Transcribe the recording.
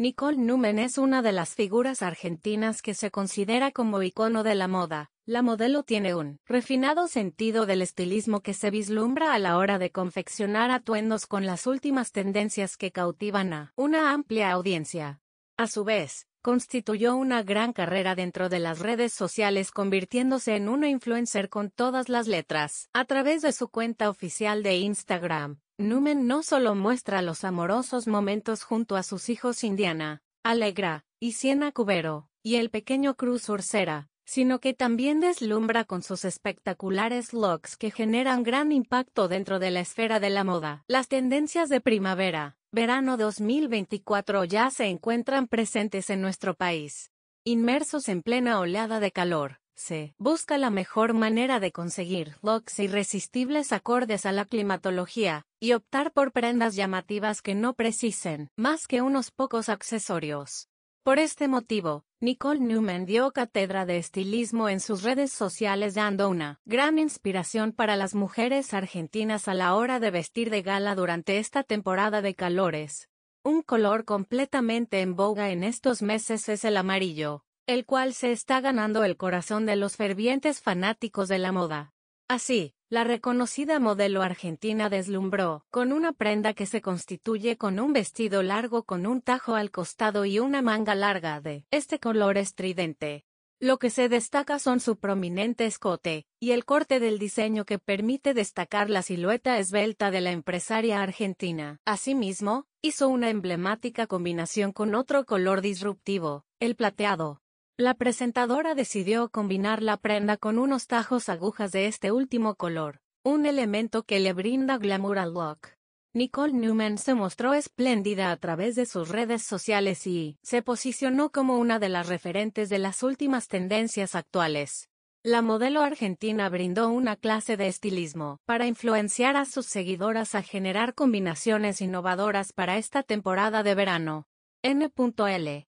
Nicole Newman es una de las figuras argentinas que se considera como icono de la moda. La modelo tiene un refinado sentido del estilismo que se vislumbra a la hora de confeccionar atuendos con las últimas tendencias que cautivan a una amplia audiencia. A su vez, constituyó una gran carrera dentro de las redes sociales convirtiéndose en una influencer con todas las letras. A través de su cuenta oficial de Instagram, Numen no solo muestra los amorosos momentos junto a sus hijos Indiana, Alegra, y Siena Cubero, y el pequeño Cruz Urcera, sino que también deslumbra con sus espectaculares looks que generan gran impacto dentro de la esfera de la moda. Las tendencias de primavera verano 2024 ya se encuentran presentes en nuestro país. Inmersos en plena oleada de calor, se busca la mejor manera de conseguir looks irresistibles acordes a la climatología y optar por prendas llamativas que no precisen más que unos pocos accesorios. Por este motivo, Nicole Newman dio cátedra de estilismo en sus redes sociales dando una gran inspiración para las mujeres argentinas a la hora de vestir de gala durante esta temporada de calores. Un color completamente en boga en estos meses es el amarillo, el cual se está ganando el corazón de los fervientes fanáticos de la moda. Así, la reconocida modelo argentina deslumbró, con una prenda que se constituye con un vestido largo con un tajo al costado y una manga larga de este color estridente. Lo que se destaca son su prominente escote, y el corte del diseño que permite destacar la silueta esbelta de la empresaria argentina. Asimismo, hizo una emblemática combinación con otro color disruptivo, el plateado. La presentadora decidió combinar la prenda con unos tajos agujas de este último color, un elemento que le brinda glamour al look. Nicole Newman se mostró espléndida a través de sus redes sociales y se posicionó como una de las referentes de las últimas tendencias actuales. La modelo argentina brindó una clase de estilismo para influenciar a sus seguidoras a generar combinaciones innovadoras para esta temporada de verano. N.L.